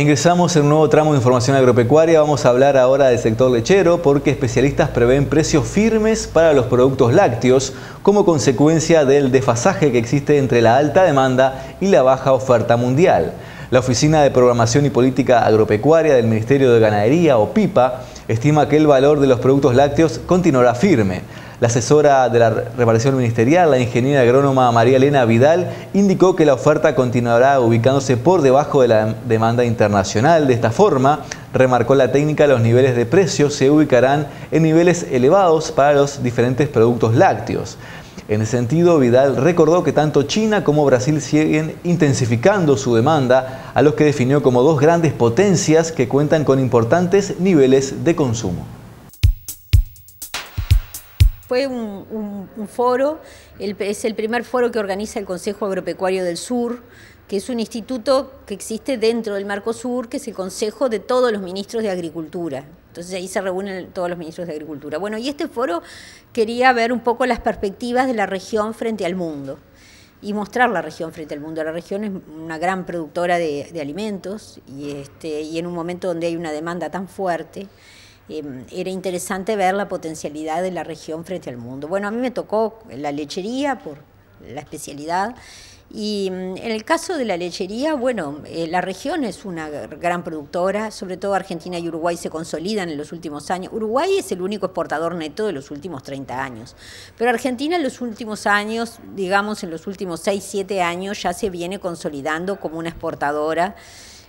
ingresamos en un nuevo tramo de información agropecuaria. Vamos a hablar ahora del sector lechero porque especialistas prevén precios firmes para los productos lácteos como consecuencia del desfasaje que existe entre la alta demanda y la baja oferta mundial. La Oficina de Programación y Política Agropecuaria del Ministerio de Ganadería, o PIPA, estima que el valor de los productos lácteos continuará firme. La asesora de la reparación ministerial, la ingeniera agrónoma María Elena Vidal, indicó que la oferta continuará ubicándose por debajo de la demanda internacional. De esta forma, remarcó la técnica, los niveles de precios se ubicarán en niveles elevados para los diferentes productos lácteos. En ese sentido, Vidal recordó que tanto China como Brasil siguen intensificando su demanda, a los que definió como dos grandes potencias que cuentan con importantes niveles de consumo. Fue un, foro, es el primer foro que organiza el Consejo Agropecuario del Sur, que es un instituto que existe dentro del sur, que es el Consejo de todos los ministros de Agricultura. Entonces ahí se reúnen todos los ministros de Agricultura. Bueno, y este foro quería ver un poco las perspectivas de la región frente al mundo y mostrar la región frente al mundo. La región es una gran productora de, alimentos y, este, y en un momento donde hay una demanda tan fuerte. Em, era interesante ver la potencialidad de la región frente al mundo. Bueno, a mí me tocó la lechería por la especialidad. Y em, en el caso de la lechería, bueno, eh, la región es una gran productora, sobre todo Argentina y Uruguay se consolidan en los últimos años. Uruguay es el único exportador neto de los últimos 30 años, pero Argentina en los últimos años, digamos en los últimos 6, 7 años, ya se viene consolidando como una exportadora.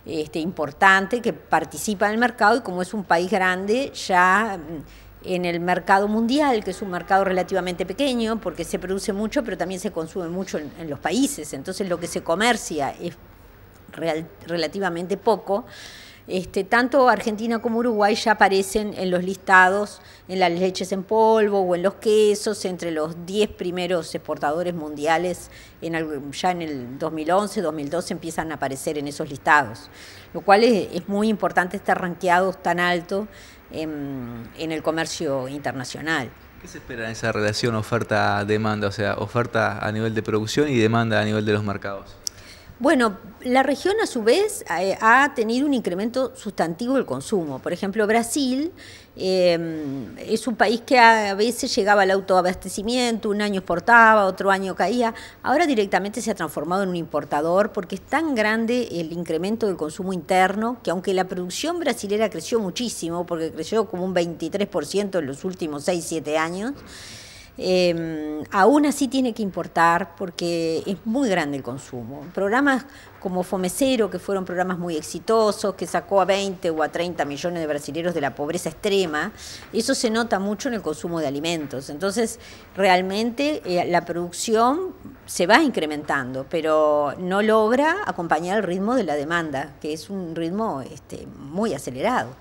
Este, importante que participa en el mercado y como es un país grande ya mm, en el mercado mundial, que es un mercado relativamente pequeño, porque se produce mucho, pero también se consume mucho en, los países. Entonces lo que se comercia es relativamente poco. Este, tanto Argentina como Uruguay ya aparecen en los listados, en las leches en polvo o en los quesos, entre los 10 primeros exportadores mundiales, ya en el 2011, 2012 empiezan a aparecer en esos listados, lo cual es, muy importante estar ranqueados tan alto en, en el comercio internacional. ¿Qué se espera en esa relación oferta-demanda? O sea, oferta a nivel de producción y demanda a nivel de los mercados. Bueno, la región a su vez eh, ha tenido un incremento sustantivo del consumo. Por ejemplo, Brasil eh, es un país que a veces llegaba al autoabastecimiento, un año exportaba, otro año caía. Ahora directamente se ha transformado en un importador porque es tan grande el incremento del consumo interno que aunque la producción brasilera creció muchísimo, porque creció como un 23% en los últimos 6, 7 años, Em, aún así tiene que importar porque es muy grande el consumo. Programas como Fomecero, que fueron programas muy exitosos, que sacó a 20 o a 30 millones de brasileños de la pobreza extrema, eso se nota mucho en el consumo de alimentos. Entonces, realmente eh, la producción se va incrementando, pero no logra acompañar el ritmo de la demanda, que es un ritmo este, muy acelerado.